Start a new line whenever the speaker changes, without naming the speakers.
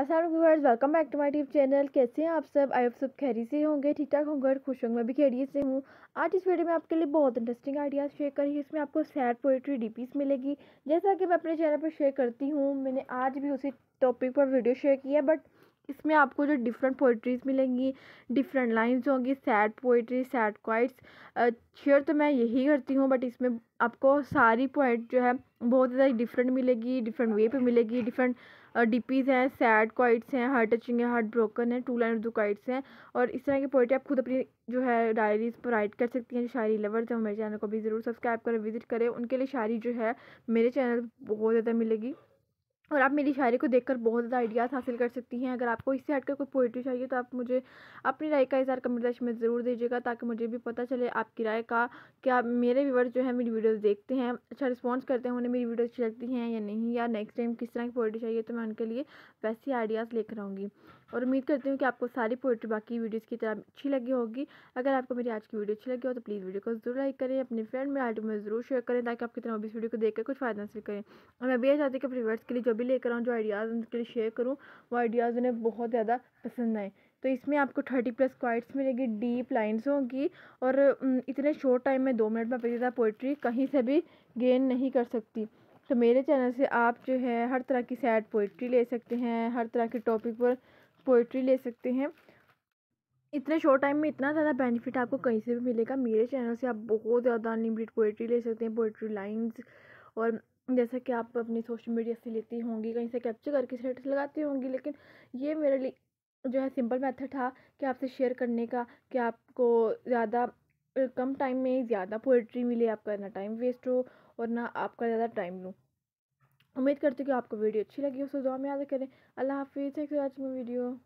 असल viewers welcome back to my tube channel कैसे हैं आप सब आई आप सब खैरी से होंगे ठीक ठाक होंगे और खुश होंगे मैं भी खैरियत से हूँ आज इस वीडियो में आपके लिए बहुत इंटरेस्टिंग आइडियाज़ शेयर करी इसमें आपको सैड पोइट्री पीस मिलेगी जैसा कि मैं अपने चैनल पर शेयर करती हूँ मैंने आज भी उसी टॉपिक पर वीडियो शेयर किया बट इसमें आपको जो डिफरेंट पोइट्रीज़ मिलेंगी डिफरेंट लाइन्स होंगी sad poetry sad quotes share तो मैं यही करती हूँ बट इसमें आपको सारी पोइट जो है बहुत ज़्यादा डिफरेंट मिलेगी डिफरेंट वे पे मिलेगी डिफरेंट डिपीज़ हैं सैड क्वाइट्स हैं हार्ट टचिंग है हार्ट ब्रोकन है टू लाइन उर्दू क्वाइट्स हैं और इस तरह की पोइट्री आप खुद अपनी जो है डायरीज पर राइट कर सकती हैं शायरी लवर्स हैं मेरे चैनल को भी ज़रूर सब्सक्राइब करें विजिट करें उनके लिए शायरी जो है मेरे चैनल बहुत ज़्यादा मिलेगी और आप मेरी शायरी को देखकर बहुत ज़्यादा आइडियाज़ हासिल कर सकती हैं अगर आपको इससे हटकर कोई पोइट्री चाहिए तो आप मुझे अपनी राय का इजहार कमेंट सेक्शन में ज़रूर दीजिएगा ताकि मुझे भी पता चले आपकी राय का क्या मेरे व्यूवर जो है मेरी वीडियोस देखते हैं अच्छा रिस्पॉन्स करते हैं उन्हें मेरी वीडियो अच्छी लगती हैं या नहीं या नेक्स्ट टाइम किस तरह की पोइट्री चाहिए तो मैं उनके लिए वैसी आइडियाज़ लेकर आऊँगी और उम्मीद करती हूँ कि आपको सारी पोइट्री बाकी वीडियोज़ की तरह अच्छी लगी होगी अगर आपको मेरी आज की वीडियो अच्छी लगी हो तो प्लीज़ वीडियो को जरूर लाइक करें अपने फ्रेंड में आइडियो में ज़रूर शेयर करें ताकि आपकी तरह इस वीडियो को देखकर कुछ फायदा हासिल करें और मैं भी चाहती हूँ कि अपने के लिए जो भी भी लेकर आऊँ जो आइडियाज़ उनके लिए शेयर करूँ वो आइडियाज़ उन्हें बहुत ज़्यादा पसंद आए तो इसमें आपको थर्टी प्लस क्वाइट्स मिलेगी डीप लाइन्स होंगी और इतने शॉर्ट टाइम में दो मिनट में अपनी ज़्यादा पोइट्री कहीं से भी गेन नहीं कर सकती तो मेरे चैनल से आप जो है हर तरह की सैड पोइट्री ले सकते हैं हर तरह के टॉपिक पर पोइट्री ले सकते हैं इतने शॉर्ट टाइम में इतना ज़्यादा बेनिफिट आपको कहीं से भी मिलेगा मेरे चैनल से आप बहुत ज़्यादा अनलिमिटेड पोइट्री ले सकते हैं पोइट्री लाइंस और जैसे कि आप अपनी सोशल मीडिया से लेती होंगी कहीं से कैप्चर करके स्टेटस लगाती होंगी लेकिन ये मेरे लिए जो है सिंपल मेथड था कि आपसे शेयर करने का कि आपको ज़्यादा कम टाइम में ज़्यादा पोइट्री मिले आपका ना टाइम वेस्ट हो और ना आपका ज़्यादा टाइम लूँ उम्मीद करती हूँ कि आपको वीडियो अच्छी लगी हो सो दुआ में याद करें अल्लाह हाफिज़ थैंक्स फॉर वीडियो